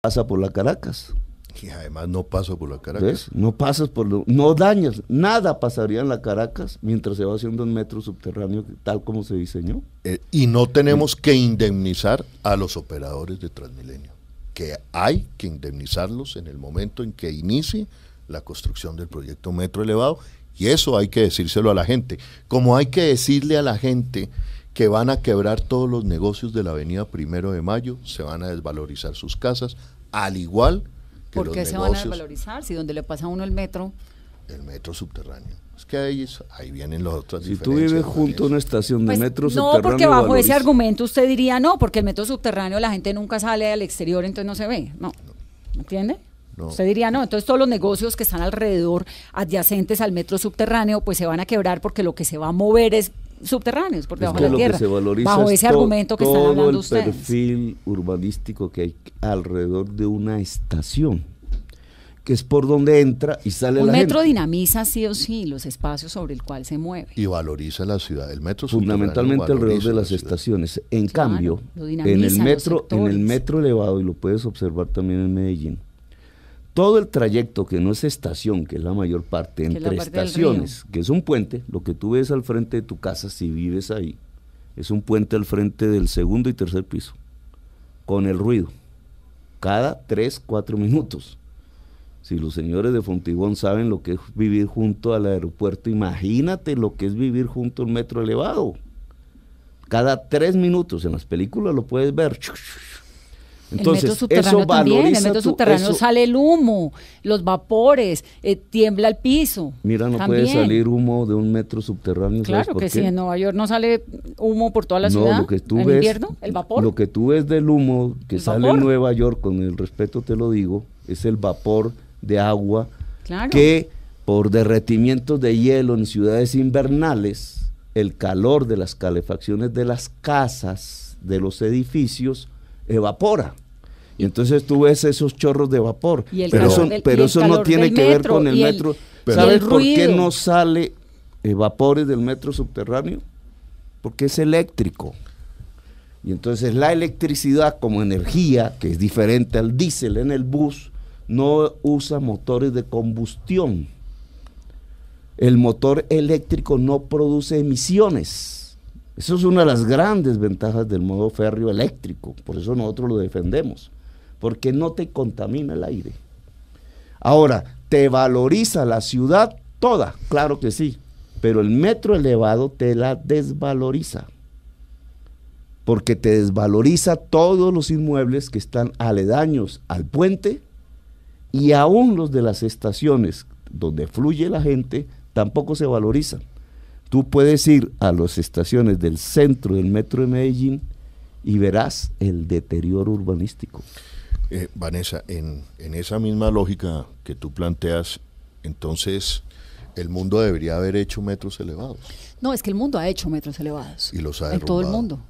pasa por la Caracas. Y además no pasa por la Caracas. No pasas por no dañas, nada pasaría en la Caracas mientras se va haciendo un metro subterráneo tal como se diseñó. Eh, y no tenemos que indemnizar a los operadores de Transmilenio, que hay que indemnizarlos en el momento en que inicie la construcción del proyecto Metro Elevado, y eso hay que decírselo a la gente. Como hay que decirle a la gente que van a quebrar todos los negocios de la avenida Primero de Mayo, se van a desvalorizar sus casas, al igual que los ¿Por qué se van a desvalorizar si donde le pasa a uno el metro? El metro subterráneo. Es que ahí, ahí vienen las otras Si tú vives junto a una estación de pues, metro subterráneo. No, porque bajo ese argumento usted diría no, porque el metro subterráneo la gente nunca sale al exterior, entonces no se ve. No. no. ¿Entiende? No. Usted diría, no, entonces todos los negocios que están alrededor, adyacentes al metro subterráneo, pues se van a quebrar porque lo que se va a mover es subterráneos, por debajo de la tierra. bajo ese argumento que están hablando ustedes. Todo el perfil urbanístico que hay alrededor de una estación que es por donde entra y sale la gente. El metro dinamiza sí o sí los espacios sobre el cual se mueve. Y valoriza la ciudad. El metro fundamentalmente alrededor de las estaciones. En cambio, en el metro, en el metro elevado y lo puedes observar también en Medellín todo el trayecto que no es estación, que es la mayor parte, entre estaciones, que es un puente, lo que tú ves al frente de tu casa si vives ahí, es un puente al frente del segundo y tercer piso, con el ruido, cada tres, cuatro minutos. Si los señores de Fontibón saben lo que es vivir junto al aeropuerto, imagínate lo que es vivir junto al metro elevado. Cada tres minutos, en las películas lo puedes ver. Entonces, el metro subterráneo también, el metro subterráneo sale el humo, los vapores, eh, tiembla el piso. Mira, no puede salir humo de un metro subterráneo. Claro que sí, en Nueva York no sale humo por toda la no, ciudad. Lo que tú ves, el vapor. Lo que tú ves del humo que sale en Nueva York, con el respeto te lo digo, es el vapor de agua que por derretimientos de hielo en ciudades invernales, el calor de las calefacciones de las casas, de los edificios, evapora. Y entonces tú ves esos chorros de vapor. pero eso, no tiene que ver con el metro. ¿Sabes por qué no sale eh, vapores del metro subterráneo? Porque es eléctrico. Y entonces la electricidad como energía, que es diferente al diésel en el bus, no usa motores de combustión. El motor eléctrico no produce emisiones. Eso es una de las grandes ventajas del modo férreo eléctrico. Por eso nosotros lo defendemos porque no te contamina el aire. Ahora, ¿te valoriza la ciudad toda? Claro que sí, pero el metro elevado te la desvaloriza, porque te desvaloriza todos los inmuebles que están aledaños al puente y aún los de las estaciones donde fluye la gente tampoco se valorizan. Tú puedes ir a las estaciones del centro del metro de Medellín y verás el deterioro urbanístico. Eh, Vanessa, en, esa misma lógica que tú planteas, entonces el mundo debería haber hecho metros elevados. No, es que el mundo ha hecho metros elevados. Y los ha derrumbado. En todo el mundo.